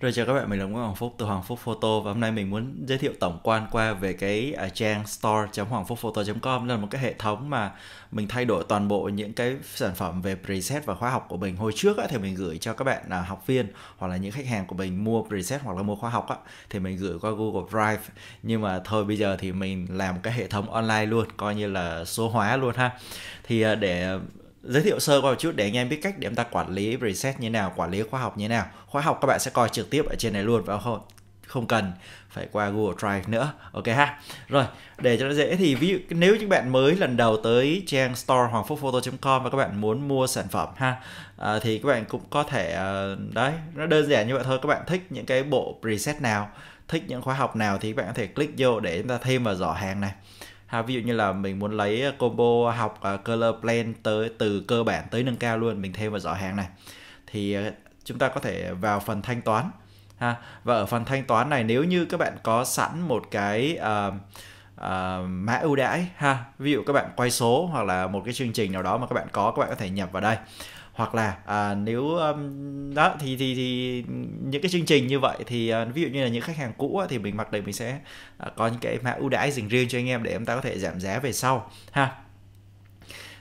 Rồi chào các bạn, mình là Nguyễn Hoàng Phúc từ Hoàng Phúc Photo và hôm nay mình muốn giới thiệu tổng quan qua về cái à, trang store.hoangphúc.photo.com là một cái hệ thống mà mình thay đổi toàn bộ những cái sản phẩm về preset và khóa học của mình. Hồi trước thì mình gửi cho các bạn là học viên hoặc là những khách hàng của mình mua preset hoặc là mua khóa học thì mình gửi qua Google Drive. Nhưng mà thôi bây giờ thì mình làm cái hệ thống online luôn, coi như là số hóa luôn ha. Thì à, để giới thiệu sơ qua một chút để anh em biết cách để em ta quản lý reset như nào quản lý khóa học như nào khóa học các bạn sẽ coi trực tiếp ở trên này luôn và không không cần phải qua Google Drive nữa ok ha rồi để cho nó dễ thì ví dụ nếu các bạn mới lần đầu tới trang store hoàng phúc photo.com và các bạn muốn mua sản phẩm ha à, thì các bạn cũng có thể à, đấy nó đơn giản như vậy thôi các bạn thích những cái bộ preset nào thích những khóa học nào thì các bạn có thể click vô để chúng ta thêm vào giỏ hàng này ha ví dụ như là mình muốn lấy ờ, combo học ờ, color plan tới từ cơ bản tới nâng cao luôn mình thêm vào giỏ hàng này thì ờ, chúng ta có thể vào phần thanh toán ha và ở phần thanh toán này nếu như các bạn có sẵn một cái uh, uh, mã ưu đãi ha ví dụ các bạn quay số hoặc là một cái chương trình nào đó mà các bạn có các bạn có thể nhập vào đây hoặc là à, nếu um, đó thì thì thì những cái chương trình như vậy thì uh, ví dụ như là những khách hàng cũ thì mình mặc định mình sẽ uh, có những cái mã ưu đãi dành riêng cho anh em để em ta có thể giảm giá về sau ha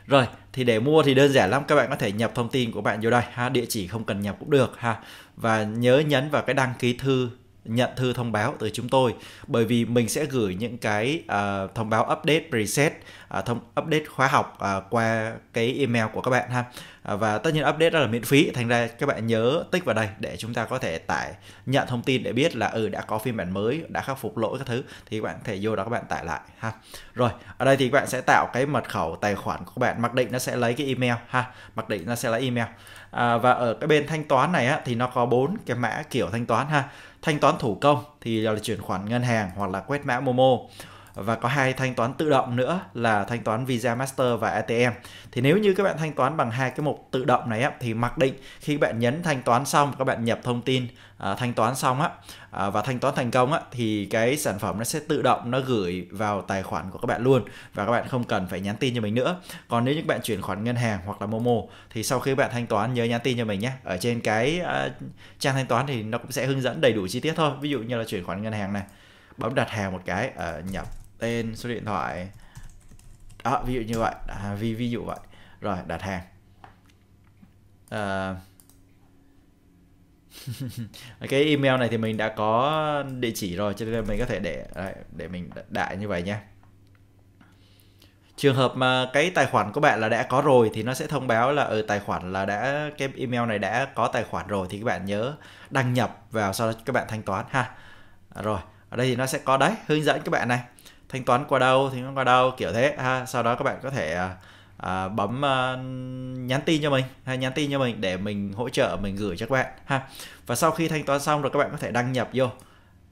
rồi thì để mua thì đơn giản lắm các bạn có thể nhập thông tin của bạn vô đây ha địa chỉ không cần nhập cũng được ha và nhớ nhấn vào cái đăng ký thư nhận thư thông báo từ chúng tôi bởi vì mình sẽ gửi những cái uh, thông báo update preset uh, thông update khóa học uh, qua cái email của các bạn ha uh, và tất nhiên update đó là miễn phí thành ra các bạn nhớ tích vào đây để chúng ta có thể tải nhận thông tin để biết là ừ đã có phiên bản mới đã khắc phục lỗi các thứ thì các bạn có thể vô đó các bạn tải lại ha rồi ở đây thì các bạn sẽ tạo cái mật khẩu tài khoản của các bạn mặc định nó sẽ lấy cái email ha mặc định nó sẽ lấy email À, và ở cái bên thanh toán này á, thì nó có bốn cái mã kiểu thanh toán ha thanh toán thủ công thì là chuyển khoản ngân hàng hoặc là quét mã Momo và có hai thanh toán tự động nữa là thanh toán Visa Master và ATM. Thì nếu như các bạn thanh toán bằng hai cái mục tự động này á, thì mặc định khi bạn nhấn thanh toán xong các bạn nhập thông tin à, thanh toán xong á à, và thanh toán thành công á thì cái sản phẩm nó sẽ tự động nó gửi vào tài khoản của các bạn luôn và các bạn không cần phải nhắn tin cho mình nữa. Còn nếu như các bạn chuyển khoản ngân hàng hoặc là Momo thì sau khi bạn thanh toán nhớ nhắn tin cho mình nhé. Ở trên cái à, trang thanh toán thì nó cũng sẽ hướng dẫn đầy đủ chi tiết thôi. Ví dụ như là chuyển khoản ngân hàng này bấm đặt hàng một cái ở ờ, nhập tên số điện thoại đó à, ví dụ như vậy à, ví ví dụ vậy rồi đặt hàng à, cái email này thì mình đã có địa chỉ rồi cho nên mình có thể để để mình đại như vậy nha trường hợp mà cái tài khoản của bạn là đã có rồi thì nó sẽ thông báo là ở ừ, tài khoản là đã cái email này đã có tài khoản rồi thì các bạn nhớ đăng nhập vào sau đó các bạn thanh toán ha rồi ở đây thì nó sẽ có đấy hướng dẫn các bạn này thanh toán qua đâu thì qua đâu kiểu thế ha sau đó các bạn có thể à, à, bấm à, nhắn tin cho mình hay nhắn tin cho mình để mình hỗ trợ mình gửi cho các bạn ha và sau khi thanh toán xong rồi các bạn có thể đăng nhập vô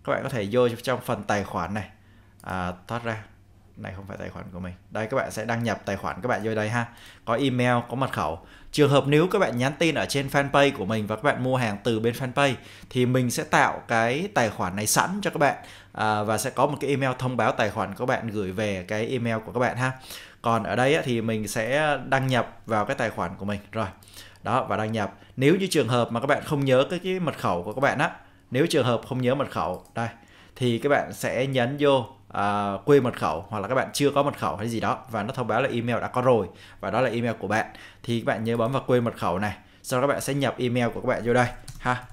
các bạn có thể vô trong phần tài khoản này à, thoát ra này không phải tài khoản của mình đây các bạn sẽ đăng nhập tài khoản các bạn vô đây ha có email có mật khẩu trường hợp nếu các bạn nhắn tin ở trên fanpage của mình và các bạn mua hàng từ bên fanpage thì mình sẽ tạo cái tài khoản này sẵn cho các bạn à, và sẽ có một cái email thông báo tài khoản của các bạn gửi về cái email của các bạn ha còn ở đây thì mình sẽ đăng nhập vào cái tài khoản của mình rồi đó và đăng nhập nếu như trường hợp mà các bạn không nhớ cái, cái mật khẩu của các bạn á nếu trường hợp không nhớ mật khẩu đây thì các bạn sẽ nhấn vô uh, à, quên mật khẩu hoặc là các bạn chưa có mật khẩu hay gì đó và nó thông báo là email đã có rồi và đó là email của bạn thì các bạn nhớ bấm vào quên mật khẩu này sau đó các bạn sẽ nhập email của các bạn vô đây ha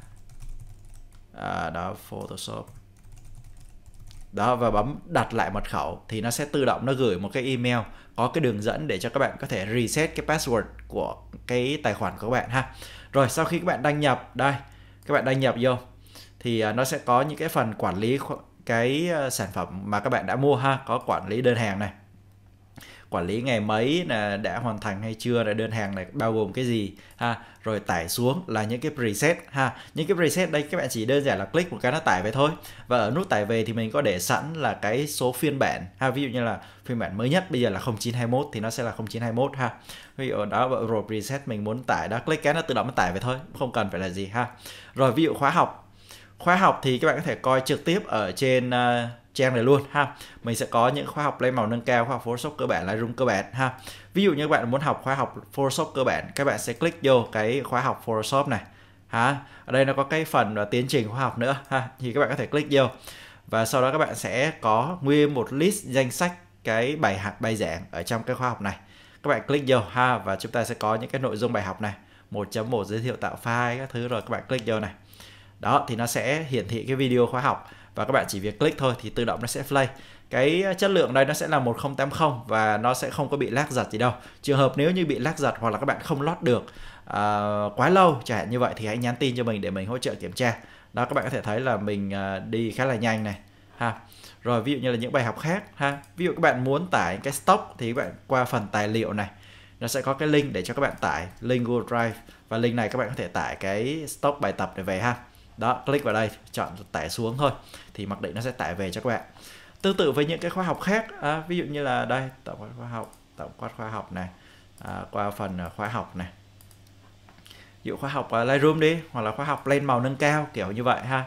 à, đó Photoshop đó và bấm đặt lại mật khẩu thì nó sẽ tự động nó gửi một cái email có cái đường dẫn để cho các bạn có thể reset cái password của cái tài khoản của các bạn ha rồi sau khi các bạn đăng nhập đây các bạn đăng nhập vô thì à, nó sẽ có những cái phần quản lý cái ờ, sản phẩm mà các bạn đã mua ha có quản lý đơn hàng này quản lý ngày mấy là đã hoàn thành hay chưa là đơn hàng này bao gồm cái gì ha rồi tải xuống là những cái preset ha những cái preset đây các bạn chỉ đơn giản là click một cái nó tải về thôi và ở nút tải về thì mình có để sẵn là cái số phiên bản ha ví dụ như là phiên bản mới nhất bây giờ là 0921 thì nó sẽ là 0921 ha ví dụ đó rồi preset mình muốn tải đó click cái nó tự động nó tải về thôi không cần phải là gì ha rồi ví dụ khóa học khóa học thì các bạn có thể coi trực tiếp ở trên uh, trang này luôn ha mình sẽ có những khóa học lấy màu nâng cao khóa học Photoshop cơ bản Lightroom cơ bản ha ví dụ như bạn muốn học khóa học Photoshop cơ bản các bạn sẽ click vô cái khóa học Photoshop này ha ở đây nó có cái phần là ờ, tiến trình khóa học nữa ha thì các bạn có thể click vô và sau đó các bạn sẽ có nguyên một list danh sách cái bài học bài giảng ở trong cái khóa học này các bạn click vô ha và chúng ta sẽ có những cái nội dung bài học này 1.1 giới thiệu tạo file các thứ rồi các bạn click vô này đó thì nó sẽ hiển thị cái video khóa học và các bạn chỉ việc click thôi thì tự động nó sẽ play cái ờ, chất lượng đây nó sẽ là 1080 và nó sẽ không có bị lag giật gì đâu trường hợp nếu như bị lag giật hoặc là các bạn không lót được uh, quá lâu chẳng hạn như vậy thì hãy nhắn tin cho mình để mình hỗ trợ kiểm tra đó các bạn có thể thấy là mình uh, đi khá là nhanh này ha rồi ví dụ như là những bài học khác ha ví dụ các bạn muốn tải cái stock thì các bạn qua phần tài liệu này nó sẽ có cái link để cho các bạn tải link Google Drive và link này các bạn có thể tải cái stock bài tập để về ha đó click vào đây chọn tải xuống thôi thì mặc định nó sẽ tải về cho các bạn tương tự với những cái khóa học khác à, ví dụ như là đây tổng quát khoa học tổng quát khoa học này à, qua phần à, khoa học này ví dụ khoa học uh, Lightroom đi hoặc là khoa học lên màu nâng cao kiểu như vậy ha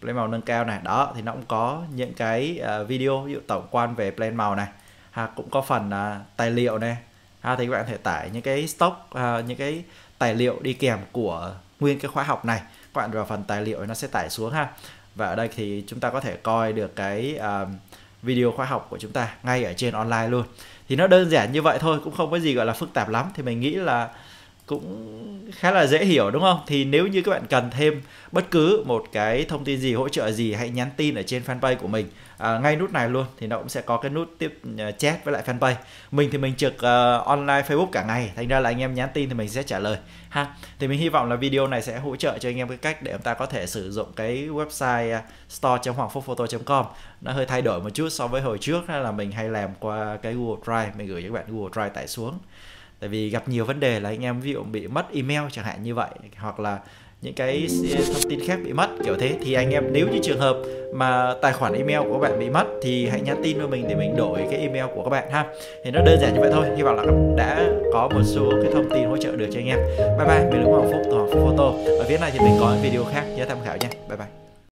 lên màu nâng cao này đó thì nó cũng có những cái uh, video ví dụ tổng quan về lên màu này ha cũng có phần uh, tài liệu này ha thì các bạn thể tải những cái stock uh, những cái tài liệu đi kèm của nguyên cái khóa học này các bạn vào phần tài liệu nó sẽ tải xuống ha và ở đây thì chúng ta có thể coi được cái uh, video khoa học của chúng ta ngay ở trên online luôn thì nó đơn giản như vậy thôi cũng không có gì gọi là phức tạp lắm thì mình nghĩ là cũng khá là dễ hiểu đúng không? Thì nếu như các bạn cần thêm bất cứ một cái thông tin gì hỗ trợ gì hãy nhắn tin ở trên fanpage của mình à, ngay nút này luôn thì nó cũng sẽ có cái nút tiếp uh, chat với lại fanpage. Mình thì mình trực uh, online Facebook cả ngày, thành ra là anh em nhắn tin thì mình sẽ trả lời ha. Thì mình hy vọng là video này sẽ hỗ trợ cho anh em cái cách để chúng ta có thể sử dụng cái website uh, à, store.hoangphocphoto.com. Nó hơi thay đổi một chút so với hồi trước là mình hay làm qua cái Google Drive, mình gửi cho các bạn Google Drive tải xuống tại vì gặp nhiều vấn đề là anh em ví dụ bị mất email chẳng hạn như vậy hoặc là những cái thông tin khác bị mất kiểu thế thì anh em nếu như trường hợp mà tài khoản email của bạn bị mất thì hãy nhắn tin với mình để mình đổi cái email của các bạn ha thì nó đơn giản như vậy thôi hy vọng là đã có một số cái thông tin hỗ trợ được cho anh em bye bye mình là hoàng phúc từ hoàng phúc photo ở phía này thì mình có video khác nhớ tham khảo nha bye bye